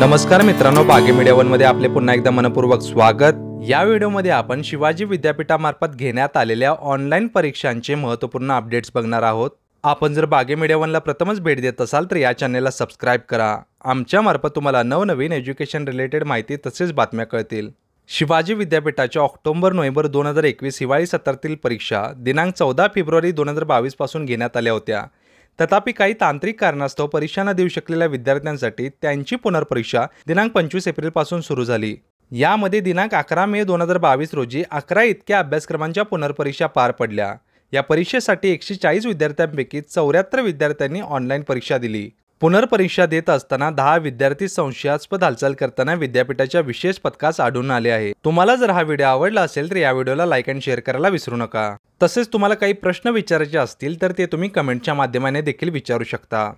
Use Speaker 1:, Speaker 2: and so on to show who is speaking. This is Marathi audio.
Speaker 1: नमस्कार मित्रांनो बागे मीडिया वन मध्ये आपले पुन्हा एकदा मनपूर्वक स्वागत या व्हिडिओमध्ये आपण शिवाजी विद्यापीठामार्फत घेण्यात आलेल्या ऑनलाईन परीक्षांचे महत्त्वपूर्ण अपडेट्स बघणार आहोत आपण जर बागे मीडिया वनला प्रथमच भेट देत असाल तर या चॅनेलला सबस्क्राईब करा आमच्यामार्फत तुम्हाला नवनवीन एज्युकेशन रिलेटेड माहिती तसेच बातम्या कळतील शिवाजी विद्यापीठाच्या ऑक्टोबर नोव्हेंबर दोन हजार एकवीस हिवाळी सत्रातील परीक्षा दिनांक चौदा फेब्रुवारी दोन हजार बावीसपासून घेण्यात आल्या होत्या तथापि काही तांत्रिक कारणास्तव परीक्षा न देऊ शकलेल्या विद्यार्थ्यांसाठी त्यांची पुनर्परीक्षा दिनांक पंचवीस एप्रिलपासून सुरू झाली यामध्ये दिनांक अकरा मे दोन हजार बावीस रोजी अकरा इतक्या अभ्यासक्रमांच्या पुनर्परीक्षा पार पडल्या या परीक्षेसाठी एकशे चाळीस विद्यार्थ्यांपैकी चौऱ्याहत्तर विद्यार्थ्यांनी ऑनलाईन परीक्षा दिली पुनर्परीक्षा देत असताना दहा विद्यार्थी संशयास्पद हालचाल करताना विद्यापीठाच्या विशेष पथकास आढळून आले आहे तुम्हाला जर हा व्हिडिओ आवडला असेल तर या व्हिडिओला लाईक अँड शेअर करायला विसरू नका तसेच तुम्हाला काही प्रश्न विचारायचे असतील तर ते तुम्ही कमेंटच्या माध्यमाने देखील विचारू शकता